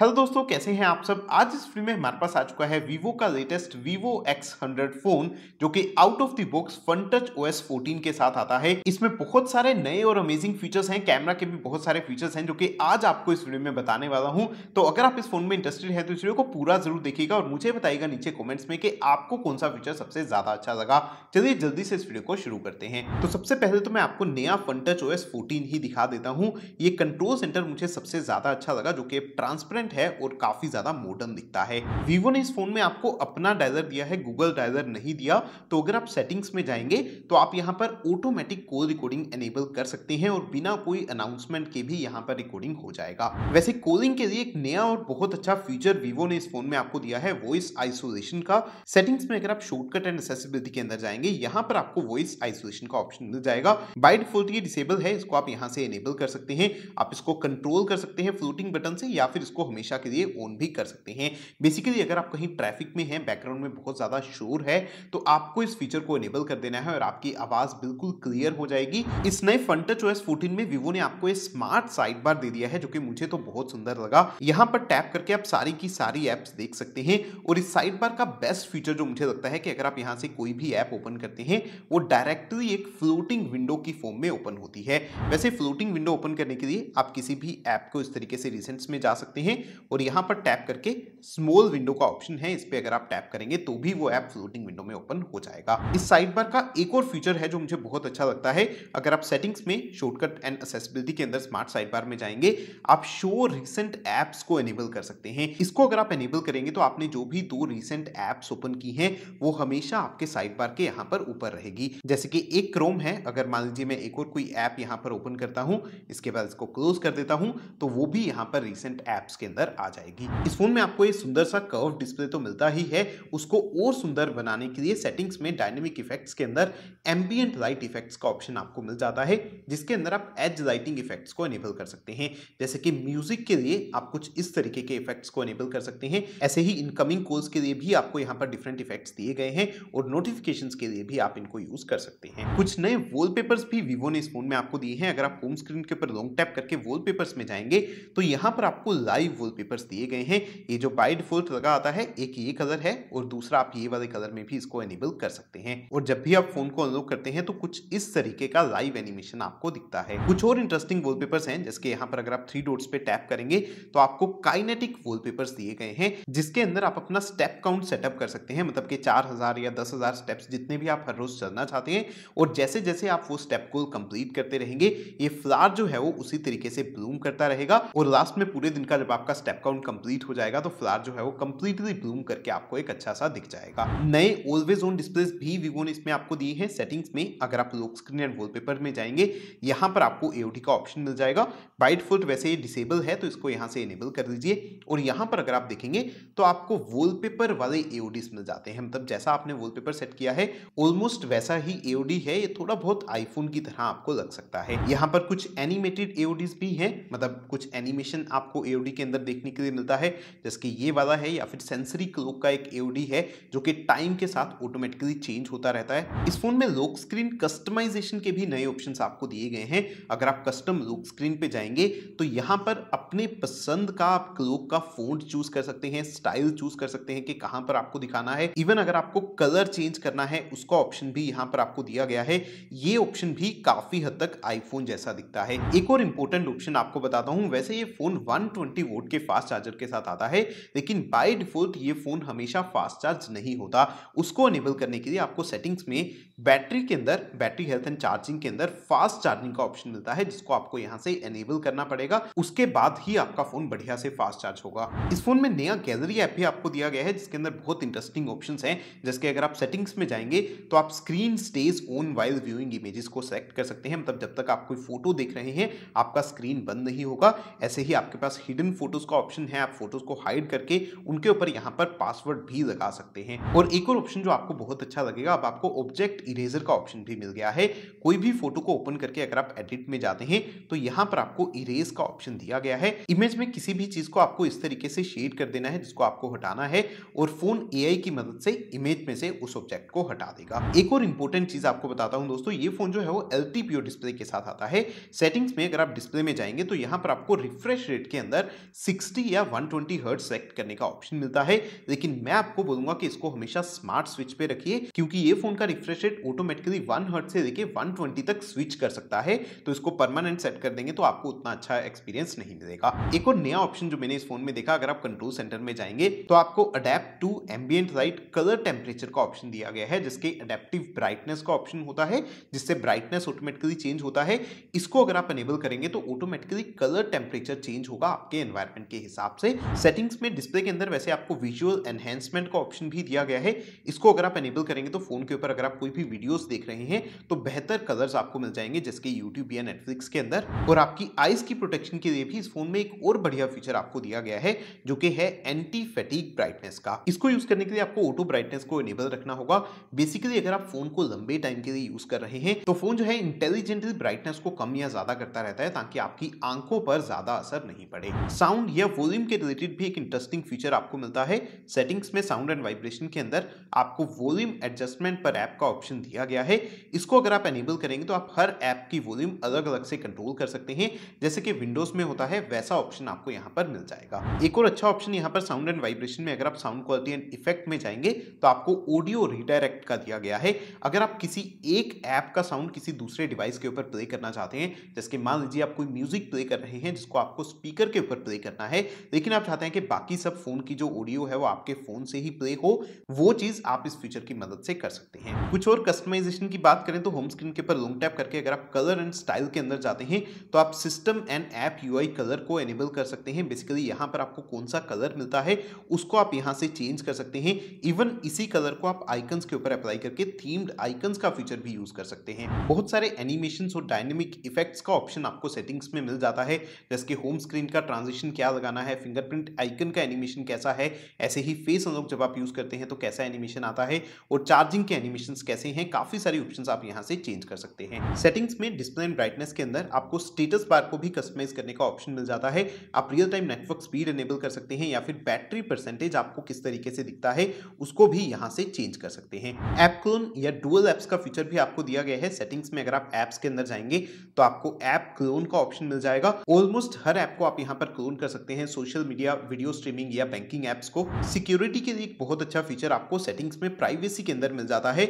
hello दोस्तों कैसे हैं आप सब आज इस वीडियो में हमारे पास आ चुका है वीवो का लेटेस्ट वीवो X100 फोन जो कि out of the box Funtouch OS fourteen के साथ आता है इसमें बहुत सारे नए और अमेजिंग फीचर्स हैं कैमरा के भी बहुत सारे फीचर्स हैं जो कि आज आपको इस वीडियो में बताने वाला हूं तो अगर आप इस फोन में इंटरेस्टेड है तो इस वीडियो को पूरा जरूर देखिएगा और मुझे बताइएगा नीचे कॉमेंट्स में कि आपको कौन सा फीचर सबसे ज्यादा अच्छा लगा चलिए जल्दी से इस वीडियो को शुरू करते हैं तो सबसे पहले तो मैं आपको नया फन टच ओ फोर्टीन ही दिखा देता हूँ ये कंट्रोल सेंटर मुझे सबसे ज्यादा अच्छा लगा जो कि ट्रांसपेरेंट एलिगेंट है और काफी ज्यादा मॉडर्न दिखता है वीवो ने इस फोन में आपको अपना डायलर दिया है गूगल डायलर नहीं दिया तो अगर आप सेटिंग्स में जाएंगे तो आप यहाँ पर ऑटोमेटिक कॉल रिकॉर्डिंग एनेबल कर सकते हैं और बिना कोई अनाउंसमेंट के भी यहाँ पर रिकॉर्डिंग हो जाएगा वैसे कॉलिंग के लिए एक नया और बहुत अच्छा फीचर वीवो ने इस फोन में आपको दिया है वॉइस आइसोलेशन का सेटिंग्स में अगर आप शॉर्टकट एंड एसेसिबिलिटी के अंदर जाएंगे यहाँ पर आपको वॉइस आइसोलेशन का ऑप्शन मिल जाएगा बाइट फोल्ट डिसेबल है इसको आप यहाँ से एनेबल कर सकते हैं आप इसको कंट्रोल कर सकते हैं फ्लोटिंग बटन से या फिर इसको हमें हमेशा के लिए ऑन भी कर सकते हैं बेसिकली अगर आप कहीं ट्रैफिक में हैं बैकग्राउंड में बहुत ज़्यादा शोर है तो आपको इस फीचर को इनेबल कर देना है और आपकी आवाज़ बिल्कुल क्लियर हो जाएगी इस नए फन ओएस फोर्टीन में विवो ने आपको एक स्मार्ट साइड बार दे दिया है जो कि मुझे तो बहुत सुंदर लगा यहाँ पर टैप करके आप सारी की सारी एप्स देख सकते हैं और इस साइड बार का बेस्ट फीचर जो मुझे लगता है कि अगर आप यहाँ से कोई भी ऐप ओपन करते हैं वो डायरेक्टली एक फ्लोटिंग विंडो की फॉर्म में ओपन होती है वैसे फ्लोटिंग विंडो ओपन करने के लिए आप किसी भी ऐप को इस तरीके से रिसेंट्स में जा सकते हैं और यहाँ पर टैप करके स्मॉल विंडो का ऑप्शन है इस पर अगर आप टैप करेंगे तो भी वो ऐप फ्लोटिंग विंडो में ओपन हो जाएगा इस साइड बार का एक और फीचर है जो मुझे बहुत अच्छा लगता है अगर आप सेटिंग्स में शॉर्टकट एंड असेसिबिलिटी के अंदर स्मार्ट साइड बार में जाएंगे आप शो रिसेंट ऐप्स को एनेबल कर सकते हैं इसको अगर आप एनेबल करेंगे तो आपने जो भी दो रिसेंट ऐप्स ओपन की हैं वो हमेशा आपके साइड बार के यहाँ पर ऊपर रहेगी जैसे कि एक क्रोम है अगर मान लीजिए मैं एक और कोई ऐप यहाँ पर ओपन करता हूँ इसके बाद इसको क्लोज कर देता हूँ तो वो भी यहाँ पर रिसेंट ऐप्स के अंदर अंदर आ जाएगी इस फोन में आपको ये सुंदर सा कर्व डिस्प्ले तो मिलता ही है उसको और सुंदर बनाने के लिए सेटिंग्स में डायनेमिक इफेक्ट्स के अंदर एम्बियंट लाइट इफेक्ट्स का ऑप्शन आपको मिल जाता है जिसके अंदर आप एज लाइटिंग इफेक्ट्स को एनेबल कर सकते हैं जैसे कि म्यूजिक के लिए आप कुछ इस तरीके के इफेक्ट्स को एनेबल कर सकते हैं ऐसे ही इनकमिंग कॉल्स के लिए भी आपको यहाँ पर डिफरेंट इफेक्ट्स दिए गए हैं और नोटिफिकेशन के लिए भी आप इनको यूज कर सकते हैं कुछ नए वॉल भी वीवो ने इस फोन में आपको दिए हैं अगर आप होम स्क्रीन के ऊपर लॉन्ग टैप करके वॉल में जाएंगे तो यहाँ पर आपको लाइव फुल पेपर्स दिए गए हैं ये जो बाइड डिफॉल्ट लगा आता है एक ये कलर है और दूसरा आप ये वाले कलर में भी इसको एनेबल कर सकते हैं और जब भी आप फोन को अनलॉक करते हैं तो कुछ इस तरीके का लाइव एनिमेशन आपको दिखता है कुछ और इंटरेस्टिंग वॉलपेपर्स हैं जिसके यहाँ पर अगर आप थ्री डोट्स पे टैप करेंगे तो आपको काइनेटिक वॉलपेपर्स दिए गए हैं जिसके अंदर आप अपना स्टेप काउंट सेटअप कर सकते हैं मतलब कि चार या दस स्टेप्स जितने भी आप हर रोज चलना चाहते हैं और जैसे जैसे आप वो स्टेप को कंप्लीट करते रहेंगे ये फ्लावर जो है वो उसी तरीके से ब्लूम करता रहेगा और लास्ट में पूरे दिन का जब आप आपका स्टेप काउंट कंप्लीट हो जाएगा तो फ्लावर जो है वो कंप्लीटली ब्लूम करके आपको एक अच्छा सा दिख जाएगा नए ऑलवेज ऑन डिस्प्लेस भी वीवो ने इसमें आपको दिए हैं सेटिंग्स में अगर आप लोक स्क्रीन एंड वॉलपेपर में जाएंगे यहाँ पर आपको एओडी का ऑप्शन मिल जाएगा बाइट फुट वैसे ये डिसेबल है तो इसको यहाँ से इनेबल कर दीजिए और यहाँ पर अगर आप देखेंगे तो आपको वॉलपेपर वाले एओडीज मिल जाते हैं मतलब जैसा आपने वॉलपेपर सेट किया है ऑलमोस्ट वैसा ही एओडी है ये थोड़ा बहुत आईफोन की तरह आपको लग सकता है यहाँ पर कुछ एनिमेटेड एओडीज भी हैं मतलब कुछ एनिमेशन आपको एओडी के अंदर अंदर देखने के लिए मिलता है जैसे ये वाला है या फिर सेंसरी क्लोक का एक एओडी है जो कि टाइम के साथ ऑटोमेटिकली चेंज होता रहता है इस फोन में लोक स्क्रीन कस्टमाइजेशन के भी नए ऑप्शन आपको दिए गए हैं अगर आप कस्टम लोक स्क्रीन पे जाएंगे तो यहाँ पर अपने पसंद का आप क्लोक का फोन चूज कर सकते हैं स्टाइल चूज कर सकते हैं कि कहाँ पर आपको दिखाना है इवन अगर आपको कलर चेंज करना है उसका ऑप्शन भी यहाँ पर आपको दिया गया है ये ऑप्शन भी काफी हद तक आईफोन जैसा दिखता है एक और इंपोर्टेंट ऑप्शन आपको बताता हूँ वैसे ये फोन 120 वोट के फास्ट चार्जर के साथ आता है लेकिन बाई डिफॉल्ट ये फ़ोन हमेशा फास्ट चार्ज नहीं होता उसको अनेबल करने के लिए आपको सेटिंग्स में बैटरी के अंदर बैटरी हेल्थ एंड चार्जिंग के अंदर फास्ट चार्जिंग का ऑप्शन मिलता है जिसको आपको यहाँ से एनेबल करना पड़ेगा उसके बाद ही आपका फोन बढ़िया से फास्ट चार्ज होगा इस फोन में नया गैलरी ऐप भी आपको दिया गया है जिसके अंदर बहुत इंटरेस्टिंग ऑप्शन है जिसके अगर आप सेटिंग्स में जाएंगे तो आप screen stays on while viewing images को सेलेक्ट कर सकते हैं मतलब जब तक आप कोई फोटो देख रहे हैं आपका स्क्रीन बंद नहीं होगा ऐसे ही आपके पास हिडन फोटोज का ऑप्शन है आप फोटोज को हाइड करके उनके ऊपर यहाँ पर पासवर्ड भी लगा सकते हैं और एक और ऑप्शन जो आपको बहुत अच्छा लगेगा अब आपको ऑब्जेक्ट इरेजर का ऑप्शन भी मिल गया है कोई भी फोटो को ओपन करके अगर आप एडिट में जाते हैं तो यहाँ पर आपको इरेज का ऑप्शन दिया गया है इमेज में किसी भी चीज को आपको इस तरीके से शेड कर देना है जिसको आपको हटाना है और फोन ए की मदद से इमेज में से उस ऑब्जेक्ट को हटा देगा एक और इंपॉर्टेंट चीज आपको बताता हूँ दोस्तों ये फोन जो है वो एल डिस्प्ले के साथ आता है सेटिंग्स में अगर आप डिस्प्ले में जाएंगे तो यहाँ पर आपको रिफ्रेश रेट के अंदर सिक्सटी या वन ट्वेंटी हर्ट सेलेक्ट करने का ऑप्शन मिलता है लेकिन मैं आपको बोलूंगा कि इसको हमेशा स्मार्ट स्विच पे रखिए क्योंकि ये फोन का refresh rate rate automatically one hertz से देखिए वन ट्वेंटी तक स्विच कर सकता है तो इसको परमानेंट सेट कर देंगे तो आपको उतना अच्छा एक्सपीरियंस नहीं मिलेगा एक और नया ऑप्शन जो मैंने इस फोन में देखा अगर आप कंट्रोल सेंटर में जाएंगे तो आपको adapt to ambient light colour temperature का ऑप्शन दिया गया है जिसके अडेप्टिव ब्राइटनेस का ऑप्शन होता है जिससे ब्राइटनेस ऑटोमेटिकली चेंज होता है इसको अगर आप एनेबल करेंगे तो ऑटोमेटिकली कलर टेम्परेचर चेंज होगा आपके एनवायरमेंट के हिसाब से सेटिंग्स में डिस्प्ले के अंदर वैसे आपको विजुअल एनहेंसमेंट का ऑप्शन भी दिया गया है इसको अगर आप एनेबल करेंगे तो फोन के ऊपर अगर आप कोई भी वीडियोस देख रहे हैं तो बेहतर कलर्स आपको मिल जाएंगे जिसके यूट्यूब या नेटफ्लिक्स के अंदर और आपकी आइज की प्रोटेक्शन के लिए भी इस फोन में एक और बढ़िया फीचर आपको दिया गया है जो कि है एंटी फेटिक ब्राइटनेस का इसको यूज करने के लिए आपको ऑटो ब्राइटनेस को इनेबल रखना होगा बेसिकली अगर आप फोन को लंबे टाइम के लिए यूज कर रहे हैं तो फोन जो है इंटेलिजेंटली ब्राइटनेस को कम या ज्यादा करता रहता है ताकि आपकी आंखों पर ज्यादा असर नहीं पड़े साउंड या वॉल्यूम के रिलेटेड भी एक इंटरेस्टिंग फीचर आपको मिलता है सेटिंग्स में साउंड एंड वाइब्रेशन के अंदर आपको वॉल्यूम एडजस्टमेंट पर ऐप का ऑप्शन ऑप्शन दिया गया है इसको अगर आप एनेबल करेंगे तो आप हर ऐप की वॉल्यूम अलग अलग से कंट्रोल कर सकते हैं जैसे कि विंडोज में होता है वैसा ऑप्शन आपको यहाँ पर मिल जाएगा एक और अच्छा ऑप्शन यहाँ पर साउंड एंड वाइब्रेशन में अगर आप साउंड क्वालिटी एंड इफेक्ट में जाएंगे तो आपको ऑडियो रिडायरेक्ट का दिया गया है अगर आप किसी एक ऐप का साउंड किसी दूसरे डिवाइस के ऊपर प्ले करना चाहते हैं जैसे मान लीजिए आप कोई म्यूजिक प्ले कर रहे हैं जिसको आपको स्पीकर के ऊपर प्ले करना है लेकिन आप चाहते हैं कि बाकी सब फोन की जो ऑडियो है वो आपके फोन से ही प्ले हो वो चीज आप इस फीचर की मदद से कर सकते हैं कुछ और कस्टमाइजेशन की बात करें तो होम स्क्रीन के ऊपर लॉन्ग टैप करके अगर आप कलर एंड स्टाइल के अंदर जाते हैं तो आप system and app UI colour को एनेबल कर सकते हैं बेसिकली यहाँ पर आपको कौन सा कलर मिलता है उसको आप यहाँ से चेंज कर सकते हैं इवन इसी कलर को आप आइकन्स के ऊपर अप्लाई करके थीम्ड आइकन्स का फीचर भी यूज कर सकते हैं बहुत सारे एनिमेशन और डायनेमिक इफेक्ट्स का ऑप्शन आपको सेटिंग्स में मिल जाता है जैसे कि होम स्क्रीन का ट्रांजेक्शन क्या लगाना है फिंगरप्रिंट आइकन का एनिमेशन कैसा है ऐसे ही फेस अनलॉक जब आप यूज करते हैं तो कैसा एनिमेशन आता है और चार्जिंग के एनिमेशन कैसे ऐसे हैं काफ़ी सारे ऑप्शन आप यहाँ से चेंज कर सकते हैं सेटिंग्स में डिस्प्ले एंड ब्राइटनेस के अंदर आपको स्टेटस बार को भी कस्टमाइज करने का ऑप्शन मिल जाता है आप real time network speed enable कर सकते हैं या फिर बैटरी परसेंटेज आपको किस तरीके से दिखता है उसको भी यहाँ से चेंज कर सकते हैं ऐप क्लोन या डुअल एप्स का फीचर भी आपको दिया गया है सेटिंग्स में अगर आप एप्स के अंदर जाएंगे तो आपको ऐप क्लोन का ऑप्शन मिल जाएगा ऑलमोस्ट हर ऐप को आप यहाँ पर क्लोन कर सकते हैं सोशल मीडिया वीडियो स्ट्रीमिंग या बैंकिंग एप्स को सिक्योरिटी के लिए एक बहुत अच्छा फीचर आपको सेटिंग्स में प्राइवेसी के अंदर मिल जाता है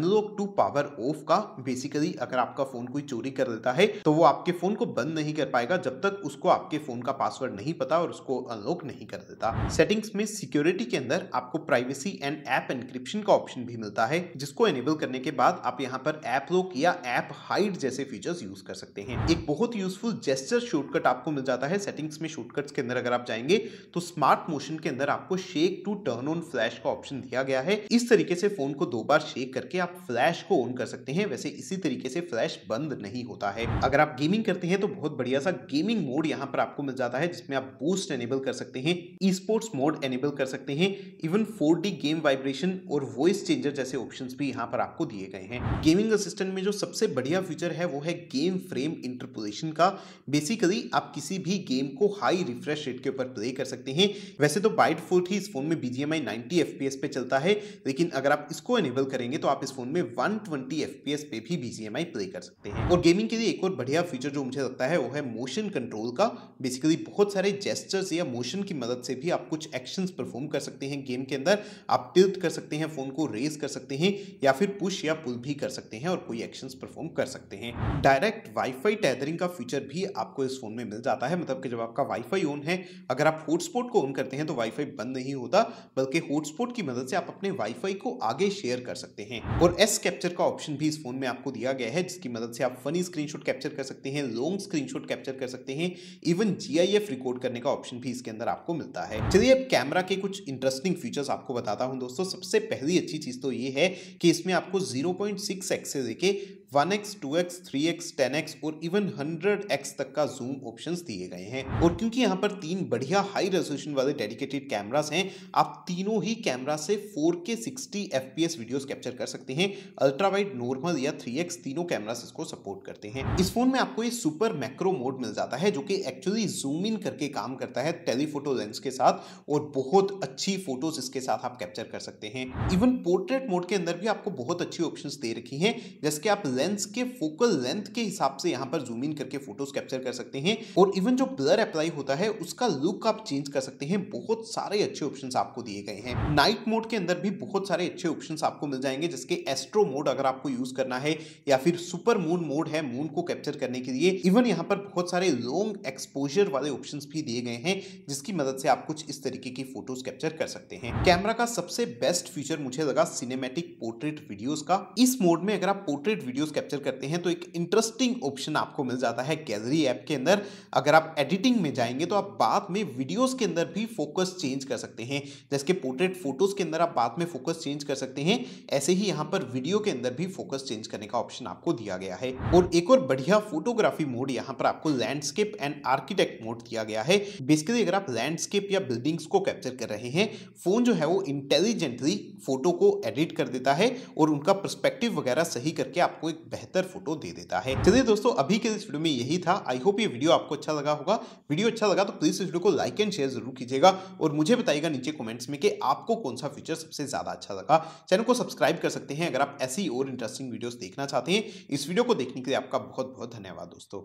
अनलॉक टू पावर ऑफ का बेसिकली अगर आपका फोन कोई चोरी कर लेता है तो वो आपके फोन को बंद नहीं कर पाएगा जब तक उसको आपके फोन का पासवर्ड नहीं पता और उसको अनलॉक नहीं कर देता सेटिंग्स में सिक्योरिटी के अंदर आपको प्राइवेसी एंड ऐप एनक्रिप्शन का ऑप्शन भी मिलता है जिसको एनेबल करने के बाद आप यहाँ पर ऐप लॉक या ऐप हाइड जैसे फीचर्स यूज कर सकते हैं एक बहुत यूजफुल जेस्टर शॉर्टकट आपको मिल जाता है सेटिंग्स में शॉर्टकट के अंदर अगर आप जाएंगे तो स्मार्ट मोशन के अंदर आपको shake to turn on flash का ऑप्शन दिया गया है इस तरीके से फोन को दो बार शेक करके आप आप फ्लैश को ऑन कर सकते हैं वैसे इसी तरीके से फ्लैश बंद नहीं होता है अगर आप गेमिंग करते हैं तो बहुत बढ़िया सा गेमिंग मोड यहाँ पर आपको मिल जाता है जिसमें आप बूस्ट एनेबल कर सकते हैं ई स्पोर्ट्स मोड एनेबल कर सकते हैं इवन फोर गेम वाइब्रेशन और वॉइस चेंजर जैसे ऑप्शन भी यहाँ पर आपको दिए गए हैं गेमिंग असिस्टेंट में जो सबसे बढ़िया फीचर है वो है गेम फ्रेम इंटरपोलेशन का बेसिकली आप किसी भी गेम को हाई रिफ्रेश रेट के ऊपर प्ले कर सकते हैं वैसे तो बाइट फोर्ट ही इस फोन में बीजीएमआई 90 एफपीएस पे चलता है लेकिन अगर आप इसको एनेबल करेंगे तो आप इस फोन में 120 एस पे भी BGMI प्ले कर सकते हैं और गेमिंग के लिए एक और बढ़िया फीचर जो मुझे लगता है वो है मोशन कंट्रोल का बेसिकली बहुत सारे जेस्टर्स या मोशन की मदद से भी आप कुछ एक्शन परफॉर्म कर सकते हैं गेम के अंदर आप टिल्ट कर सकते हैं फोन को रेज कर सकते हैं या फिर पुश या पुल भी कर सकते हैं और कोई एक्शन परफॉर्म कर सकते हैं डायरेक्ट वाईफाई टैदरिंग का फीचर भी आपको इस फोन में मिल जाता है मतलब कि जब आपका वाईफाई ऑन है अगर आप हॉटस्पॉट को ऑन करते हैं तो वाईफाई बंद नहीं होता बल्कि हॉटस्पॉट की मदद से आप अपने वाईफाई को आगे शेयर कर सकते हैं और और एस कैप्चर का ऑप्शन भी इस फोन में आपको दिया गया है जिसकी मदद से आप फनी स्क्रीनशॉट कैप्चर कर सकते हैं लॉन्ग स्क्रीनशॉट कैप्चर कर सकते हैं इवन जीआईएफ रिकॉर्ड करने का ऑप्शन भी इसके अंदर आपको मिलता है चलिए अब कैमरा के कुछ इंटरेस्टिंग फीचर्स आपको बताता हूं दोस्तों सबसे पहली अच्छी चीज तो ये है कि इसमें आपको जीरो पॉइंट सिक्स एक्स से लेके one x two x three x ten x और इवन हंड्रेड एक्स तक का जूम ऑप्शन दिए गए हैं और क्योंकि यहाँ पर तीन बढ़िया हाई रेजोल्यूशन वाले डेडिकेटेड कैमरास हैं आप तीनों ही कैमरा से four K sixty F P S videos capture कर सकते हैं अल्ट्रा वाइड नॉर्मल या थ्री एक्स तीनों कैमरास इसको सपोर्ट करते हैं इस फोन में आपको ये सुपर मैक्रो मोड मिल जाता है जो कि एक्चुअली जूम इन करके काम करता है टेलीफोटो लेंस के साथ और बहुत अच्छी फोटोज इसके साथ आप कैप्चर कर सकते हैं इवन पोर्ट्रेट मोड के अंदर भी आपको बहुत अच्छी ऑप्शन दे रखी है जैसे आप लेंस के फोकल लेंथ के हिसाब से यहाँ पर जूम इन करके फोटोज कैप्चर कर सकते हैं और इवन जो ब्लर अप्लाई होता है उसका लुक आप चेंज कर सकते हैं बहुत सारे अच्छे ऑप्शन आपको दिए गए हैं नाइट मोड के अंदर भी बहुत सारे अच्छे ऑप्शन आपको मिल जाएंगे जिसके एस्ट्रो मोड अगर आपको यूज करना है या फिर सुपर मून मोड है मून को कैप्चर करने के लिए इवन यहाँ पर बहुत सारे लॉन्ग एक्सपोजर वाले ऑप्शन भी दिए गए हैं जिसकी मदद से आप कुछ इस तरीके की फोटोज कैप्चर कर सकते हैं कैमरा का सबसे बेस्ट फीचर मुझे लगा सिनेमेटिक पोर्ट्रेट वीडियोस का इस मोड में अगर आप पोर्ट्रेट वीडियोस वीडियोस कैप्चर करते हैं तो एक इंटरेस्टिंग ऑप्शन आपको मिल जाता है गैलरी ऐप के अंदर अगर आप एडिटिंग में जाएंगे तो आप बाद में वीडियोस के अंदर भी फोकस चेंज कर सकते हैं जैसे कि पोर्ट्रेट फोटोज के अंदर आप बाद में फोकस चेंज कर सकते हैं ऐसे ही यहाँ पर वीडियो के अंदर भी फोकस चेंज करने का ऑप्शन आपको दिया गया है और एक और बढ़िया फोटोग्राफी मोड यहाँ पर आपको लैंडस्केप एंड आर्किटेक्ट मोड दिया गया है बेसिकली अगर आप लैंडस्केप या बिल्डिंग्स को कैप्चर कर रहे हैं फोन जो है वो इंटेलिजेंटली फोटो को एडिट कर देता है और उनका परस्पेक्टिव वगैरह सही करके आपको एक बेहतर फोटो दे देता है चलिए दोस्तों अभी के इस वीडियो में यही था आई होप ये वीडियो आपको अच्छा लगा होगा वीडियो अच्छा लगा तो प्लीज इस वीडियो को लाइक एंड शेयर जरूर कीजिएगा और मुझे बताइएगा नीचे कमेंट्स में कि आपको कौन सा फीचर सबसे ज्यादा अच्छा लगा चैनल को सब्सक्राइब कर सकते हैं अगर आप ऐसी और इंटरेस्टिंग वीडियोस देखना चाहते हैं इस वीडियो को देखने के लिए आपका बहुत बहुत धन्यवाद दोस्तों